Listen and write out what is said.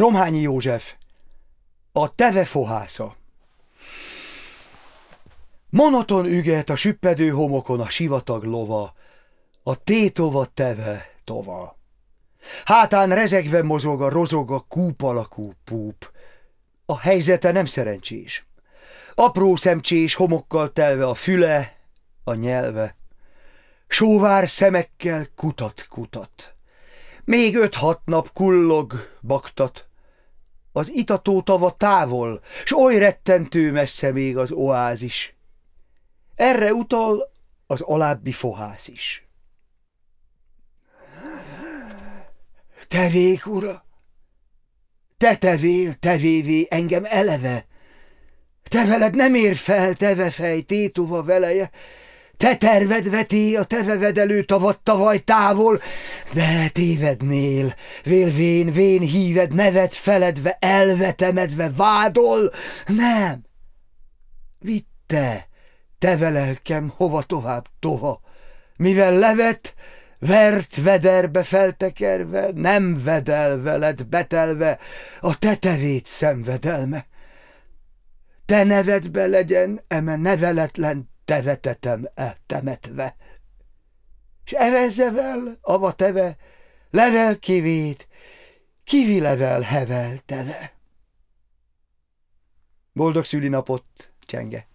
Romhányi József, a teve fohásza. Monoton üget a süppedő homokon a sivatag lova, a tétova teve tova. Hátán rezegve mozog a rozog a kúp alakú púp. A helyzete nem szerencsés. Apró szemcsés homokkal telve a füle, a nyelve. Sóvár szemekkel kutat-kutat. Még öt-hat nap kullog, baktat az itató tava távol, s oly rettentő messze még az oázis. Erre utal az alábbi fohász is. Tevék, ura! Te tevél, tevévé engem eleve! Te veled nem ér fel, fej tétova veleje, te terved veti a te vevedelő tavat tavaly távol, de tévednél, vélvén, vén híved, nevet feledve, elvetemedve, vádol, nem. Vitte, te velelkem, hova tovább, tova, mivel levet, vert vederbe feltekerve, nem vedel veled, betelve, a te tevét szenvedelme. Te nevedbe legyen, eme neveletlen tevetetem-e temetve, és evezzevel ava teve, level kivét, kivilevel hevel teve. Boldog napot, csenge!